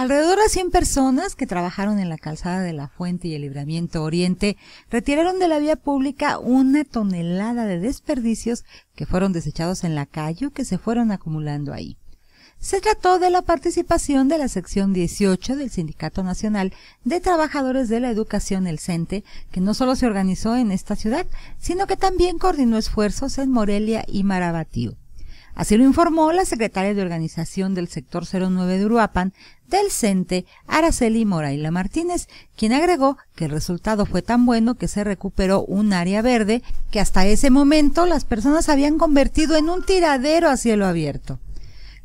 Alrededor de 100 personas que trabajaron en la calzada de la Fuente y el Libramiento Oriente retiraron de la vía pública una tonelada de desperdicios que fueron desechados en la calle o que se fueron acumulando ahí. Se trató de la participación de la sección 18 del Sindicato Nacional de Trabajadores de la Educación, el CENTE, e, que no solo se organizó en esta ciudad, sino que también coordinó esfuerzos en Morelia y Marabatío. Así lo informó la secretaria de Organización del Sector 09 de Uruapan del CENTE, Araceli Moraila Martínez, quien agregó que el resultado fue tan bueno que se recuperó un área verde que hasta ese momento las personas habían convertido en un tiradero a cielo abierto.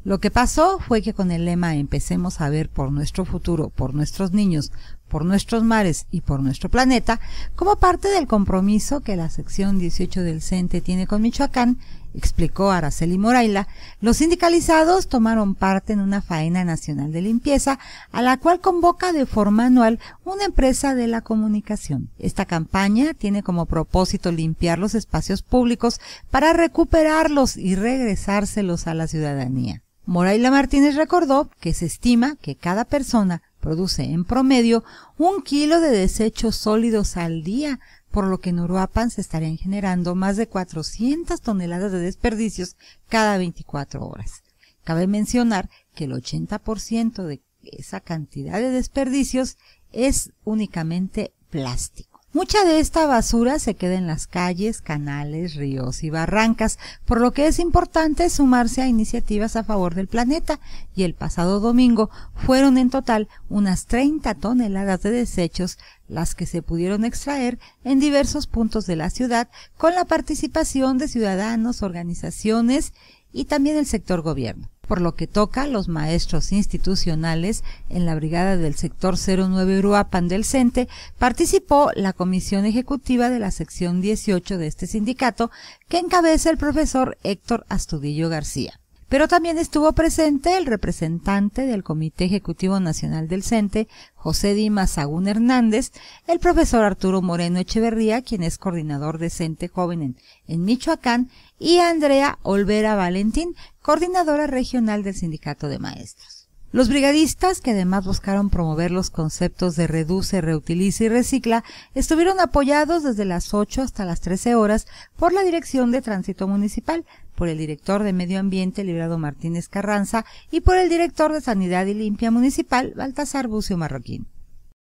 Lo que pasó fue que con el lema Empecemos a ver por nuestro futuro, por nuestros niños, por nuestros mares y por nuestro planeta, como parte del compromiso que la sección 18 del CENTE tiene con Michoacán, explicó Araceli Moraila, los sindicalizados tomaron parte en una faena nacional de limpieza a la cual convoca de forma anual una empresa de la comunicación. Esta campaña tiene como propósito limpiar los espacios públicos para recuperarlos y regresárselos a la ciudadanía. Moraila Martínez recordó que se estima que cada persona produce en promedio un kilo de desechos sólidos al día, por lo que en Uruapan se estarían generando más de 400 toneladas de desperdicios cada 24 horas. Cabe mencionar que el 80% de esa cantidad de desperdicios es únicamente plástico. Mucha de esta basura se queda en las calles, canales, ríos y barrancas, por lo que es importante sumarse a iniciativas a favor del planeta y el pasado domingo fueron en total unas 30 toneladas de desechos las que se pudieron extraer en diversos puntos de la ciudad con la participación de ciudadanos, organizaciones y también el sector gobierno por lo que toca los maestros institucionales en la brigada del sector 09 Uruapan del CENTE, participó la comisión ejecutiva de la sección 18 de este sindicato, que encabeza el profesor Héctor Astudillo García. Pero también estuvo presente el representante del Comité Ejecutivo Nacional del CENTE, José Dimas Sagún Hernández, el profesor Arturo Moreno Echeverría, quien es coordinador de CENTE Joven en Michoacán, y Andrea Olvera Valentín, coordinadora regional del Sindicato de Maestros. Los brigadistas, que además buscaron promover los conceptos de reduce, reutiliza y recicla, estuvieron apoyados desde las 8 hasta las 13 horas por la Dirección de Tránsito Municipal, por el director de Medio Ambiente, Liberado Martínez Carranza, y por el director de Sanidad y Limpia Municipal, Baltasar Bucio Marroquín.